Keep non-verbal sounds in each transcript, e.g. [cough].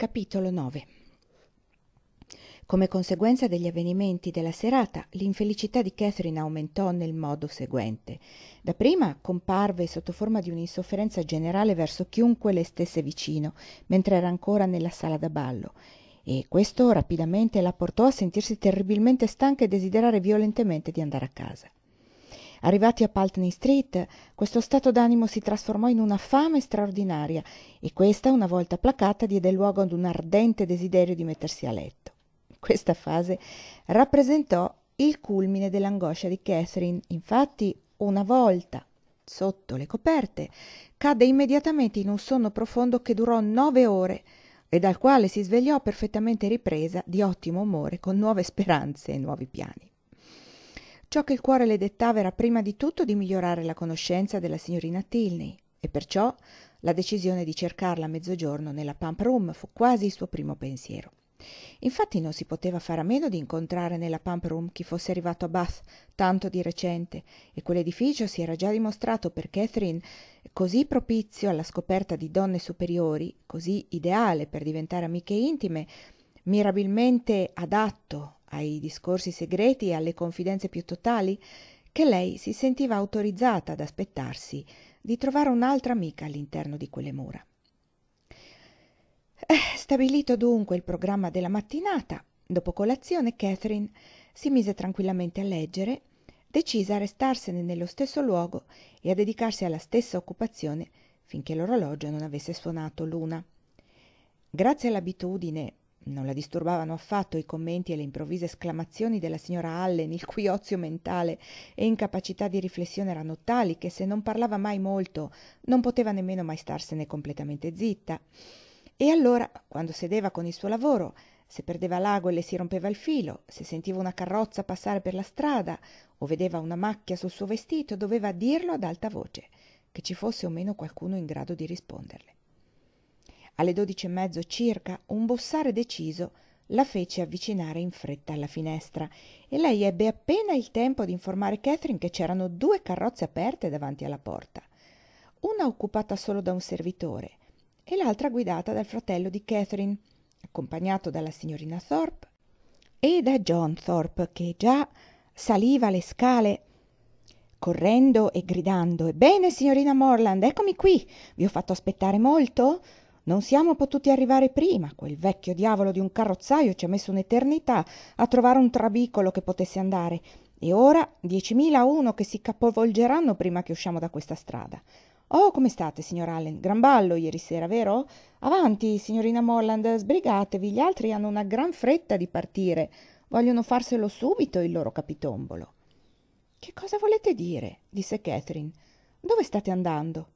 Capitolo 9 Come conseguenza degli avvenimenti della serata, l'infelicità di Catherine aumentò nel modo seguente. Dapprima comparve sotto forma di un'insofferenza generale verso chiunque le stesse vicino, mentre era ancora nella sala da ballo, e questo rapidamente la portò a sentirsi terribilmente stanca e desiderare violentemente di andare a casa arrivati a Paltney street questo stato d'animo si trasformò in una fame straordinaria e questa una volta placata diede luogo ad un ardente desiderio di mettersi a letto questa fase rappresentò il culmine dell'angoscia di catherine infatti una volta sotto le coperte cadde immediatamente in un sonno profondo che durò nove ore e dal quale si svegliò perfettamente ripresa di ottimo umore con nuove speranze e nuovi piani ciò che il cuore le dettava era prima di tutto di migliorare la conoscenza della signorina tilney e perciò la decisione di cercarla a mezzogiorno nella pump room fu quasi il suo primo pensiero infatti non si poteva fare a meno di incontrare nella pump room chi fosse arrivato a bath tanto di recente e quell'edificio si era già dimostrato per catherine così propizio alla scoperta di donne superiori così ideale per diventare amiche intime mirabilmente adatto ai discorsi segreti e alle confidenze più totali che lei si sentiva autorizzata ad aspettarsi di trovare un'altra amica all'interno di quelle mura eh, stabilito dunque il programma della mattinata dopo colazione catherine si mise tranquillamente a leggere decisa a restarsene nello stesso luogo e a dedicarsi alla stessa occupazione finché l'orologio non avesse suonato l'una grazie all'abitudine non la disturbavano affatto i commenti e le improvvise esclamazioni della signora Allen, il cui ozio mentale e incapacità di riflessione erano tali che se non parlava mai molto non poteva nemmeno mai starsene completamente zitta. E allora, quando sedeva con il suo lavoro, se perdeva l'ago e le si rompeva il filo, se sentiva una carrozza passare per la strada o vedeva una macchia sul suo vestito, doveva dirlo ad alta voce, che ci fosse o meno qualcuno in grado di risponderle alle dodici e mezzo circa un bussare deciso la fece avvicinare in fretta alla finestra e lei ebbe appena il tempo informare catherine che c'erano due carrozze aperte davanti alla porta una occupata solo da un servitore e l'altra guidata dal fratello di catherine accompagnato dalla signorina thorpe e da john thorpe che già saliva le scale correndo e gridando ebbene signorina morland eccomi qui vi ho fatto aspettare molto non siamo potuti arrivare prima quel vecchio diavolo di un carrozzaio ci ha messo un'eternità a trovare un trabicolo che potesse andare e ora diecimila uno che si capovolgeranno prima che usciamo da questa strada oh come state signor allen gran ballo ieri sera vero avanti signorina morland sbrigatevi gli altri hanno una gran fretta di partire vogliono farselo subito il loro capitombolo che cosa volete dire disse catherine dove state andando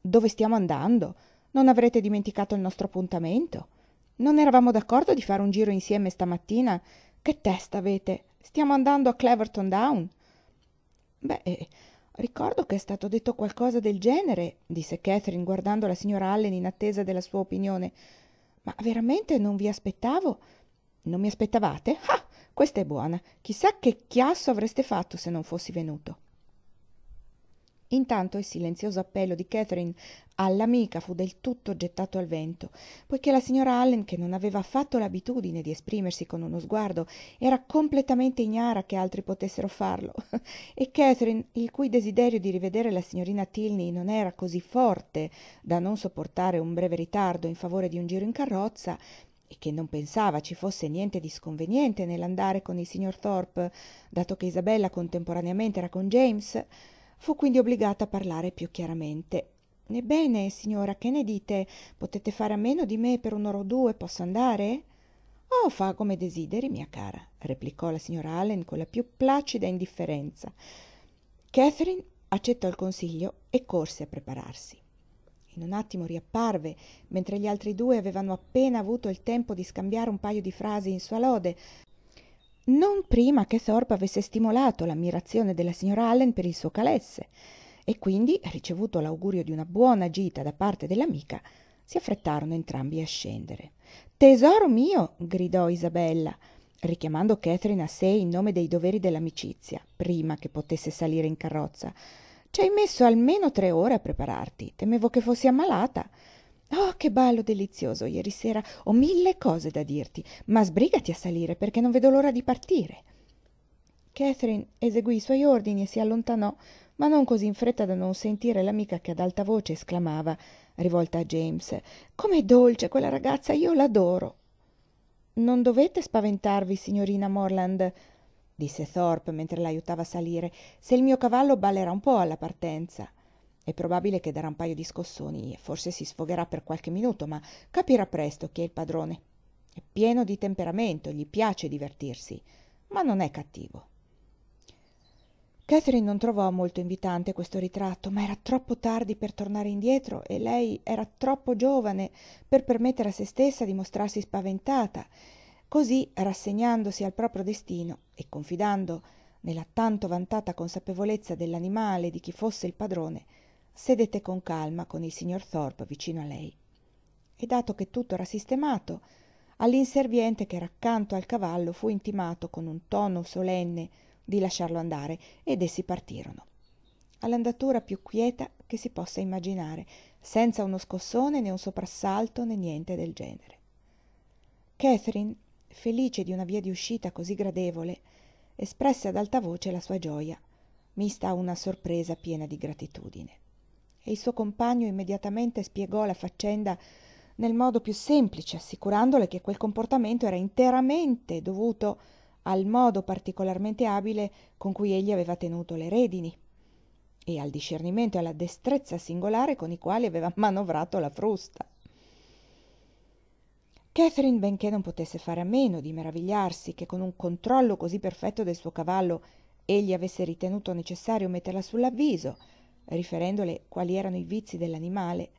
dove stiamo andando non avrete dimenticato il nostro appuntamento non eravamo d'accordo di fare un giro insieme stamattina che testa avete stiamo andando a Cleverton down beh eh, ricordo che è stato detto qualcosa del genere disse catherine guardando la signora allen in attesa della sua opinione ma veramente non vi aspettavo non mi aspettavate ah questa è buona chissà che chiasso avreste fatto se non fossi venuto intanto il silenzioso appello di catherine all'amica fu del tutto gettato al vento poiché la signora allen che non aveva affatto l'abitudine di esprimersi con uno sguardo era completamente ignara che altri potessero farlo [laughs] e catherine il cui desiderio di rivedere la signorina tilney non era così forte da non sopportare un breve ritardo in favore di un giro in carrozza e che non pensava ci fosse niente di sconveniente nell'andare con il signor thorpe dato che isabella contemporaneamente era con james fu quindi obbligata a parlare più chiaramente ebbene signora che ne dite potete fare a meno di me per un'ora o due posso andare oh fa come desideri mia cara replicò la signora allen con la più placida indifferenza catherine accettò il consiglio e corse a prepararsi in un attimo riapparve mentre gli altri due avevano appena avuto il tempo di scambiare un pajo di frasi in sua lode non prima che Thorpe avesse stimolato l'ammirazione della signora Allen per il suo calesse e quindi ricevuto l'augurio di una buona gita da parte dell'amica si affrettarono entrambi a scendere tesoro mio gridò isabella richiamando Catherine a sé in nome dei doveri dell'amicizia prima che potesse salire in carrozza ci hai messo almeno tre ore a prepararti temevo che fossi ammalata oh che ballo delizioso ieri sera ho mille cose da dirti ma sbrigati a salire perché non vedo l'ora di partire catherine eseguì i suoi ordini e si allontanò ma non così in fretta da non sentire l'amica che ad alta voce esclamava rivolta a james com'è dolce quella ragazza io l'adoro non dovete spaventarvi signorina morland disse thorpe mentre l'ajutava a salire se il mio cavallo ballerà un po alla partenza è probabile che darà un paio di scossoni e forse si sfogherà per qualche minuto ma capirà presto chi è il padrone è pieno di temperamento gli piace divertirsi ma non è cattivo Catherine non trovò molto invitante questo ritratto, ma era troppo tardi per tornare indietro e lei era troppo giovane per permettere a se stessa di mostrarsi spaventata. Così, rassegnandosi al proprio destino e confidando nella tanto vantata consapevolezza dell'animale di chi fosse il padrone, sedette con calma con il signor Thorpe vicino a lei. E dato che tutto era sistemato, all'inserviente che era accanto al cavallo fu intimato con un tono solenne di lasciarlo andare ed essi partirono. All'andatura più quieta che si possa immaginare, senza uno scossone né un soprassalto né niente del genere. Catherine, felice di una via di uscita così gradevole, espresse ad alta voce la sua gioia, mista a una sorpresa piena di gratitudine e il suo compagno immediatamente spiegò la faccenda nel modo più semplice assicurandole che quel comportamento era interamente dovuto al modo particolarmente abile con cui egli aveva tenuto le redini e al discernimento e alla destrezza singolare con i quali aveva manovrato la frusta. Catherine, benché non potesse fare a meno di meravigliarsi che con un controllo così perfetto del suo cavallo egli avesse ritenuto necessario metterla sull'avviso, riferendole quali erano i vizi dell'animale,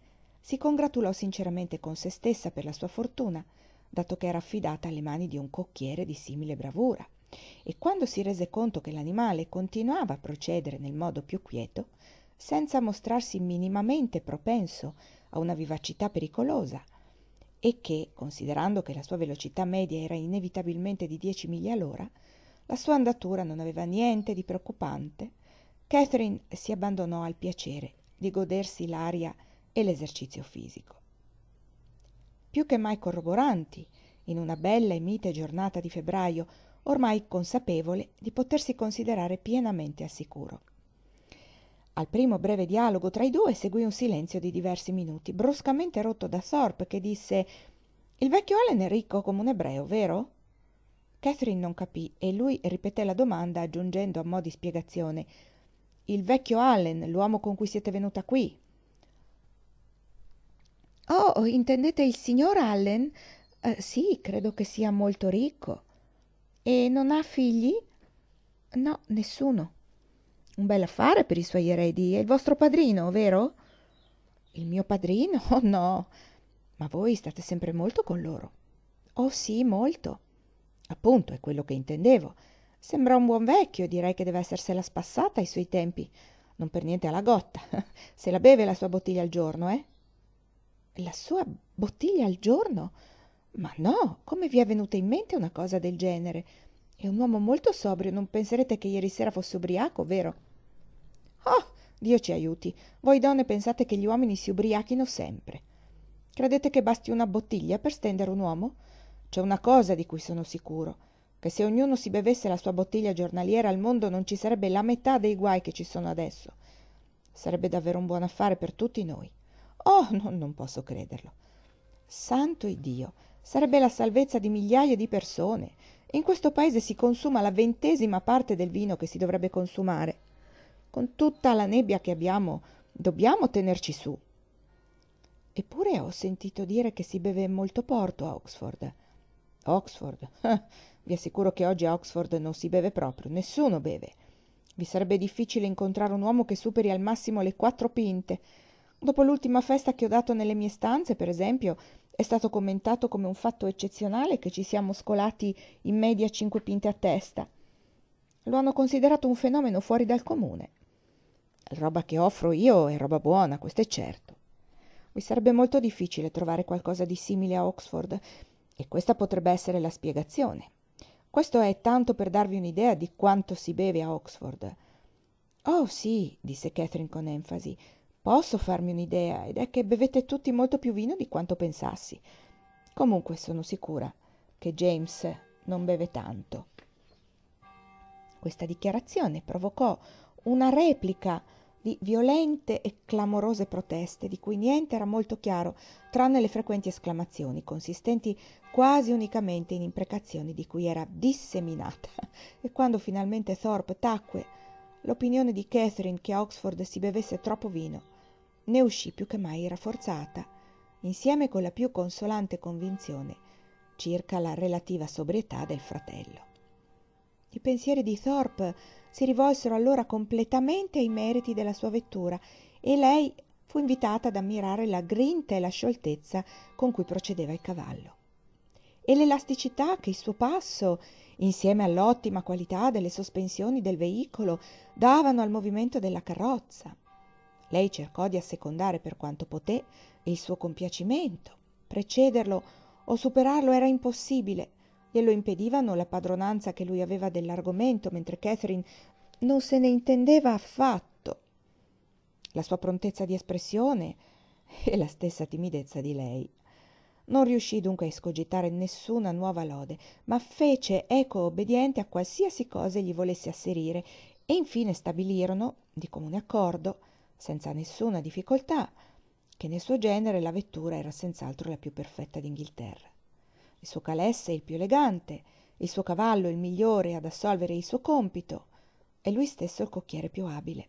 si congratulò sinceramente con se stessa per la sua fortuna, dato che era affidata alle mani di un cocchiere di simile bravura, e quando si rese conto che l'animale continuava a procedere nel modo più quieto, senza mostrarsi minimamente propenso a una vivacità pericolosa, e che, considerando che la sua velocità media era inevitabilmente di 10 miglia all'ora, la sua andatura non aveva niente di preoccupante, Catherine si abbandonò al piacere di godersi l'aria e l'esercizio fisico. Più che mai corroboranti, in una bella e mite giornata di febbraio, ormai consapevole di potersi considerare pienamente al sicuro. Al primo breve dialogo tra i due seguì un silenzio di diversi minuti, bruscamente rotto da Thorpe che disse «Il vecchio Allen è ricco come un ebreo, vero?» Catherine non capì e lui ripeté la domanda aggiungendo a mo' di spiegazione il vecchio allen l'uomo con cui siete venuta qui oh intendete il signor allen eh, sì credo che sia molto ricco e non ha figli no nessuno un bell'affare per i suoi eredi è il vostro padrino vero il mio padrino oh [laughs] no ma voi state sempre molto con loro oh sì molto appunto è quello che intendevo sembra un buon vecchio direi che deve essersela spassata ai suoi tempi non per niente alla gotta [laughs] se la beve la sua bottiglia al giorno eh la sua bottiglia al giorno ma no come vi è venuta in mente una cosa del genere è un uomo molto sobrio non penserete che ieri sera fosse ubriaco vero oh dio ci aiuti voi donne pensate che gli uomini si ubriachino sempre credete che basti una bottiglia per stendere un uomo c'è una cosa di cui sono sicuro che se ognuno si bevesse la sua bottiglia giornaliera al mondo non ci sarebbe la metà dei guai che ci sono adesso. Sarebbe davvero un buon affare per tutti noi. Oh, no, non posso crederlo. Santo Iddio, sarebbe la salvezza di migliaia di persone. In questo paese si consuma la ventesima parte del vino che si dovrebbe consumare. Con tutta la nebbia che abbiamo, dobbiamo tenerci su. Eppure ho sentito dire che si beve molto porto a Oxford oxford [laughs] vi assicuro che oggi a oxford non si beve proprio nessuno beve i sarebbe difficile incontrare un uomo che superi al massimo le quattro pinte dopo l'ultima festa che ho dato nelle mie stanze per esempio è stato commentato come un fatto eccezionale che ci siamo scolati in media cinque pinte a testa lo hanno considerato un fenomeno fuori dal comune la roba che offro io è roba buona questo è certo mi sarebbe molto difficile trovare qualcosa di simile a oxford e questa potrebbe essere la spiegazione. Questo è tanto per darvi un'idea di quanto si beve a Oxford. Oh sì, disse Catherine con enfasi, posso farmi un'idea ed è che bevete tutti molto più vino di quanto pensassi. Comunque sono sicura che James non beve tanto. Questa dichiarazione provocò una replica di violente e clamorose proteste, di cui niente era molto chiaro, tranne le frequenti esclamazioni, consistenti quasi unicamente in imprecazioni di cui era disseminata. [laughs] E quando finalmente Thorpe tacque l'opinione di Catherine che a Oxford si bevesse troppo vino, ne uscì più che mai rafforzata, insieme con la più consolante convinzione circa la relativa sobrietà del fratello. I pensieri di Thorpe si rivolsero allora completamente ai meriti della sua vettura e lei fu invitata ad ammirare la grinta e la scioltezza con cui procedeva il cavallo e l'elasticità che il suo passo insieme all'ottima qualità delle sospensioni del veicolo davano al movimento della carrozza lei cercò di assecondare per quanto poté il suo compiacimento precederlo o superarlo era impossibile glielo impedivano la padronanza che lui aveva dell'argomento mentre catherine non se ne intendeva affatto la sua prontezza di espressione e la stessa timidezza di lei non riuscì dunque a escogitare nessuna nuova lode ma fece eco obbediente a qualsiasi cosa gli volesse asserire e infine stabilirono di comune accordo senza nessuna difficoltà che nel suo genere la vettura era senz'altro la più perfetta d'Inghilterra il suo calesse il più elegante il suo cavallo il migliore ad assolvere il suo compito e lui stesso il cocchiere più abile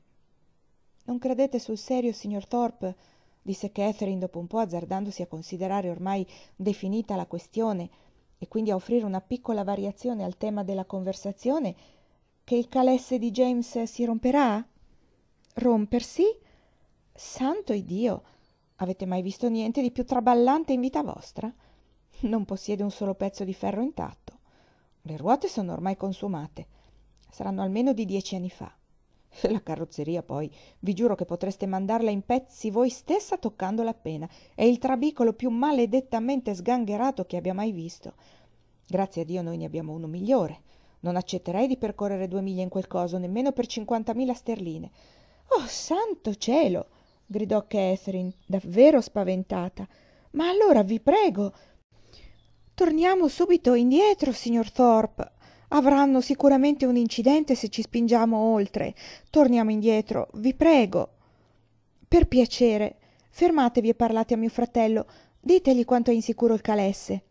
non credete sul serio signor Thorpe? disse catherine dopo un po azzardandosi a considerare ormai definita la questione e quindi a offrire una piccola variazione al tema della conversazione che il calesse di james si romperà rompersi santo iddio avete mai visto niente di più traballante in vita vostra non possiede un solo pezzo di ferro intatto. Le ruote sono ormai consumate. Saranno almeno di dieci anni fa. [laughs] La carrozzeria, poi, vi giuro che potreste mandarla in pezzi voi stessa toccandola appena. È il trabicolo più maledettamente sgangherato che abbia mai visto. Grazie a Dio noi ne abbiamo uno migliore. Non accetterei di percorrere due miglia in quel coso, nemmeno per cinquantamila sterline. Oh, santo cielo! gridò Catherine, davvero spaventata. Ma allora vi prego, torniamo subito indietro signor Thorpe. avranno sicuramente un incidente se ci spingiamo oltre torniamo indietro vi prego per piacere fermatevi e parlate a mio fratello ditegli quanto è insicuro il calesse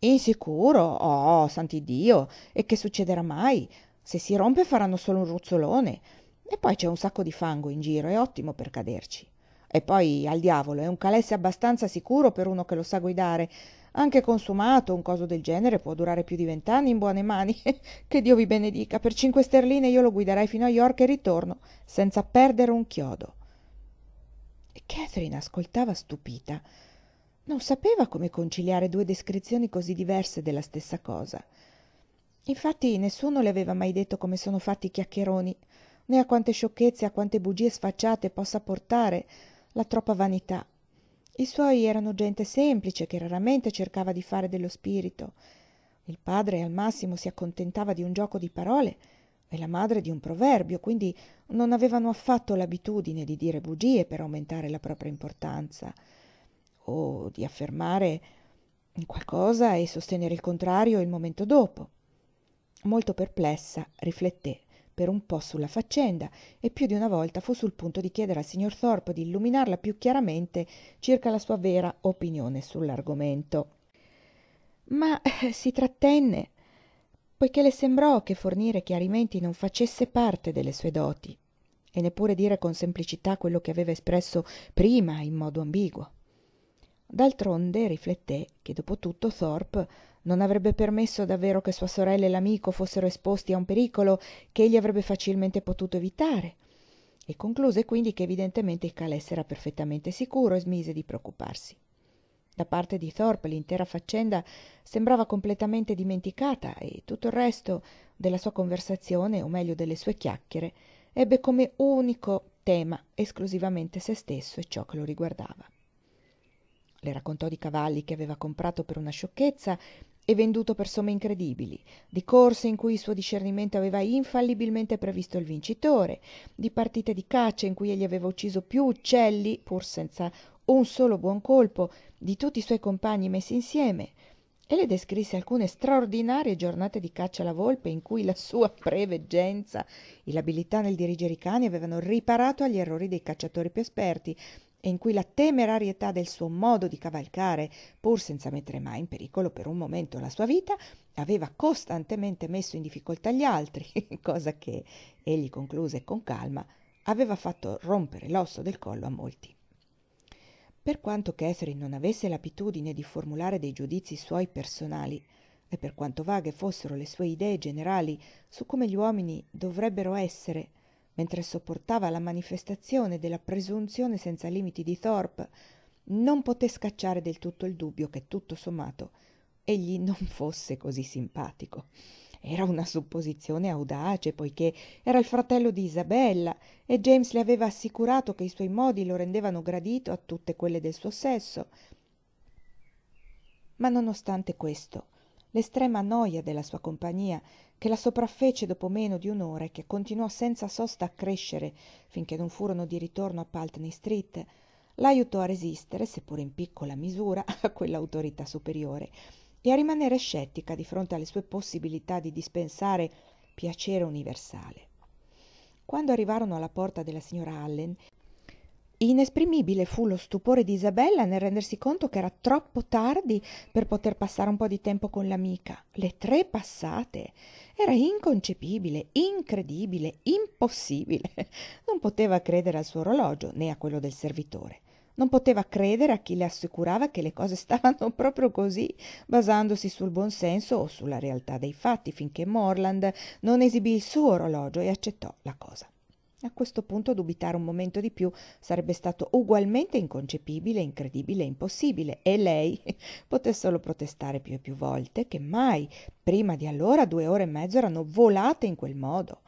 insicuro oh sant'iddio e che succederà mai se si rompe faranno solo un ruzzolone e poi c'è un sacco di fango in giro è ottimo per caderci e poi al diavolo è un calesse abbastanza sicuro per uno che lo sa guidare anche consumato un coso del genere può durare più di vent'anni in buone mani [laughs] che dio vi benedica per cinque sterline io lo guiderai fino a york e ritorno senza perdere un chiodo e catherine ascoltava stupita non sapeva come conciliare due descrizioni così diverse della stessa cosa infatti nessuno le aveva mai detto come sono fatti i chiacchieroni né a quante sciocchezze a quante bugie sfacciate possa portare la troppa vanità i suoi erano gente semplice che raramente cercava di fare dello spirito il padre al massimo si accontentava di un gioco di parole e la madre di un proverbio quindi non avevano affatto l'abitudine di dire bugie per aumentare la propria importanza o di affermare qualcosa e sostenere il contrario il momento dopo molto perplessa rifletté per un po sulla faccenda e più di una volta fu sul punto di chiedere al signor thorpe di illuminarla più chiaramente circa la sua vera opinione sull'argomento ma eh, si trattenne poiché le sembrò che fornire chiarimenti non facesse parte delle sue doti e neppure dire con semplicità quello che aveva espresso prima in modo ambiguo d'altronde rifletté che dopo tutto thorpe non avrebbe permesso davvero che sua sorella e l'amico fossero esposti a un pericolo che egli avrebbe facilmente potuto evitare e concluse quindi che evidentemente il calesse era perfettamente sicuro e smise di preoccuparsi. Da parte di Thorpe l'intera faccenda sembrava completamente dimenticata e tutto il resto della sua conversazione, o meglio delle sue chiacchiere, ebbe come unico tema esclusivamente se stesso e ciò che lo riguardava. Le raccontò di cavalli che aveva comprato per una sciocchezza e venduto per somme incredibili di corse in cui il suo discernimento aveva infallibilmente previsto il vincitore di partite di caccia in cui egli aveva ucciso più uccelli pur senza un solo buon colpo di tutti i suoi compagni messi insieme e le descrisse alcune straordinarie giornate di caccia alla volpe in cui la sua preveggenza e l'abilità nel dirigere i cani avevano riparato agli errori dei cacciatori più esperti e in cui la temerarietà del suo modo di cavalcare, pur senza mettere mai in pericolo per un momento la sua vita, aveva costantemente messo in difficoltà gli altri, [laughs] cosa che, egli concluse con calma, aveva fatto rompere l'osso del collo a molti. Per quanto Catherine non avesse l'abitudine di formulare dei giudizi suoi personali, e per quanto vaghe fossero le sue idee generali su come gli uomini dovrebbero essere, mentre sopportava la manifestazione della presunzione senza limiti di Thorpe, non poté scacciare del tutto il dubbio che tutto sommato egli non fosse così simpatico. Era una supposizione audace, poiché era il fratello di Isabella e James le aveva assicurato che i suoi modi lo rendevano gradito a tutte quelle del suo sesso. Ma nonostante questo, l'estrema noia della sua compagnia che la sopraffece dopo meno di un'ora e che continuò senza sosta a crescere finché non furono di ritorno a Paltney street la ajutò a resistere seppur in piccola misura [laughs] a quell'autorità superiore e a rimanere scettica di fronte alle sue possibilità di dispensare piacere universale quando arrivarono alla porta della signora allen inesprimibile fu lo stupore di isabella nel rendersi conto che era troppo tardi per poter passare un po di tempo con l'amica le tre passate era inconcepibile incredibile impossibile non poteva credere al suo orologio né a quello del servitore non poteva credere a chi le assicurava che le cose stavano [laughs] proprio così basandosi sul buon senso o sulla realtà dei fatti finché morland non esibì il suo orologio e accettò la cosa a questo punto dubitare un momento di più sarebbe stato ugualmente inconcepibile incredibile e impossibile e lei [laughs] poté solo protestare più e più volte che mai prima di allora due ore e mezzo erano volate in quel modo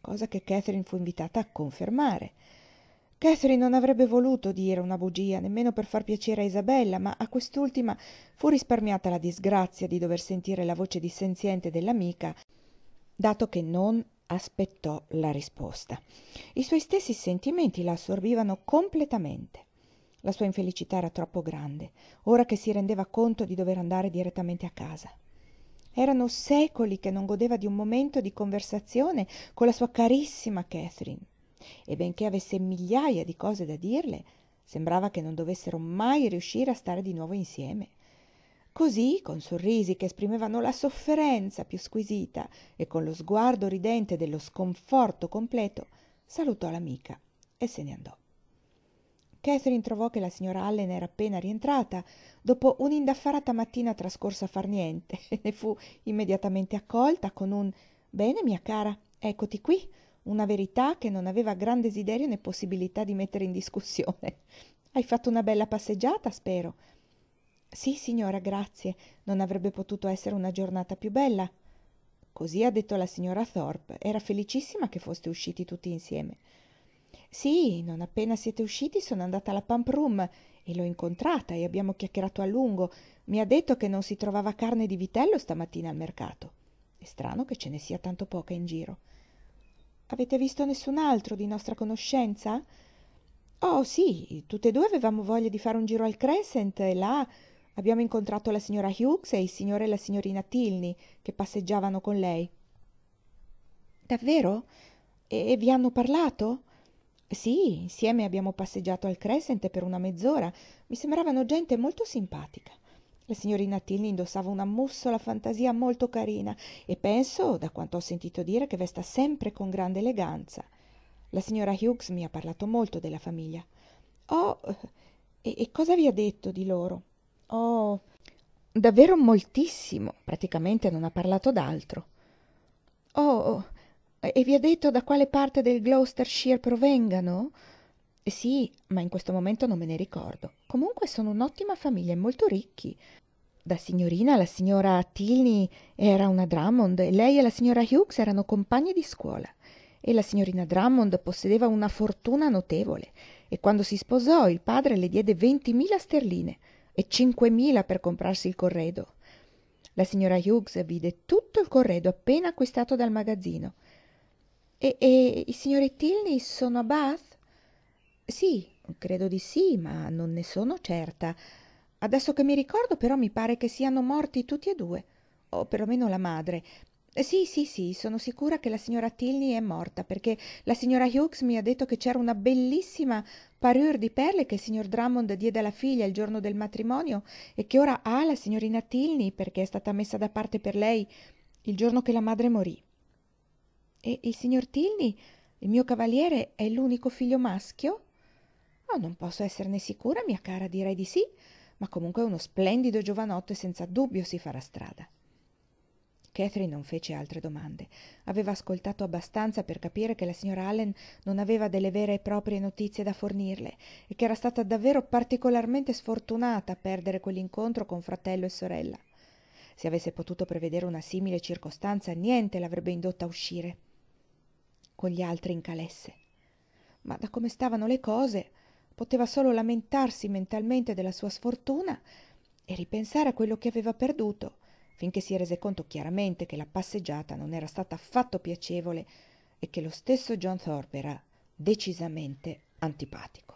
cosa che catherine fu invitata a confermare catherine non avrebbe voluto dire una bugia nemmeno per far piacere a isabella ma a quest'ultima fu risparmiata la disgrazia di dover sentire la voce dissenziente dell'amica dato che non aspettò la risposta i suoi stessi sentimenti la assorbivano completamente la sua infelicità era troppo grande ora che si rendeva conto di dover andare direttamente a casa erano secoli che non godeva di un momento di conversazione con la sua carissima catherine e benché avesse migliaia di cose da dirle sembrava che non dovessero mai riuscire a stare di nuovo insieme così con sorrisi che esprimevano la sofferenza più squisita e con lo sguardo ridente dello sconforto completo salutò l'amica e se ne andò catherine trovò che la signora allen era appena rientrata dopo un'indaffarata mattina trascorsa a far niente [laughs] e ne fu immediatamente accolta con un bene mia cara eccoti qui una verità che non aveva gran desiderio né possibilità di mettere in discussione [laughs] hai fatto una bella passeggiata spero sì, signora, grazie. Non avrebbe potuto essere una giornata più bella. Così ha detto la signora Thorpe. Era felicissima che foste usciti tutti insieme. Sì, non appena siete usciti sono andata alla pump room e l'ho incontrata e abbiamo chiacchierato a lungo. Mi ha detto che non si trovava carne di vitello stamattina al mercato. È strano che ce ne sia tanto poca in giro. Avete visto nessun altro di nostra conoscenza? Oh sì, tutte e due avevamo voglia di fare un giro al Crescent e là abbiamo incontrato la signora Hughes e il signore e la signorina Tilney che passeggiavano con lei. Davvero? E, e vi hanno parlato? Sì, insieme abbiamo passeggiato al Crescent per una mezz'ora. Mi sembravano gente molto simpatica. La signorina Tilney indossava una mussola fantasia molto carina e penso, da quanto ho sentito dire, che vesta sempre con grande eleganza. La signora Hughes mi ha parlato molto della famiglia. Oh, e, e cosa vi ha detto di loro? oh davvero moltissimo praticamente non ha parlato d'altro oh, oh e vi ha detto da quale parte del gloucestershire provengano sì ma in questo momento non me ne ricordo comunque sono un'ottima famiglia e molto ricchi da signorina la signora Tilney era una Drummond e lei e la signora Hughes erano compagni di scuola e la signorina Drummond possedeva una fortuna notevole e quando si sposò il padre le diede ventimila sterline e cinquemila per comprarsi il corredo la signora hughes vide tutto il corredo appena acquistato dal magazzino e e i signori tilney sono a bath sì credo di sì ma non ne sono certa adesso che mi ricordo però mi pare che siano morti tutti e due o per lo meno la madre sì sì sì sono sicura che la signora tilney è morta perché la signora hughes mi ha detto che c'era una bellissima parure di perle che il signor drummond diede alla figlia il giorno del matrimonio e che ora ha la signorina tilney perché è stata messa da parte per lei il giorno che la madre morì e il signor tilney il mio cavaliere è l'unico figlio maschio oh non posso esserne sicura mia cara direi di sì ma comunque è uno splendido giovanotto e senza dubbio si farà strada Catherine non fece altre domande. Aveva ascoltato abbastanza per capire che la signora Allen non aveva delle vere e proprie notizie da fornirle e che era stata davvero particolarmente sfortunata a perdere quell'incontro con fratello e sorella. Se avesse potuto prevedere una simile circostanza, niente l'avrebbe indotta a uscire con gli altri in calesse. Ma da come stavano le cose, poteva solo lamentarsi mentalmente della sua sfortuna e ripensare a quello che aveva perduto finché si rese conto chiaramente che la passeggiata non era stata affatto piacevole e che lo stesso john thorpe era decisamente antipatico